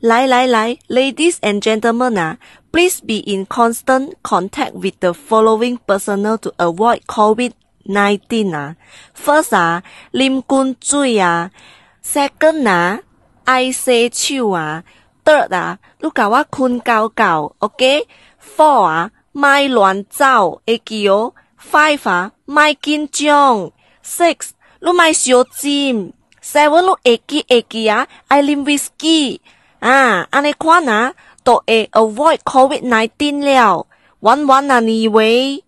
来来来，ladies and gentlemen 啊，please ah, be in constant contact with the following personnel to avoid COVID nineteen 啊。First 啊，啉滚水啊；second 啊，爱洗手啊；third 啊，你甲我困觉觉，OK？Four 啊，卖乱走，会记哦。Five 啊，卖紧张；six，你卖小心；seven，你会记会记啊，爱啉 whisky。啊，按你话呐，都会 avoid COVID-19 了，玩玩呐你以为？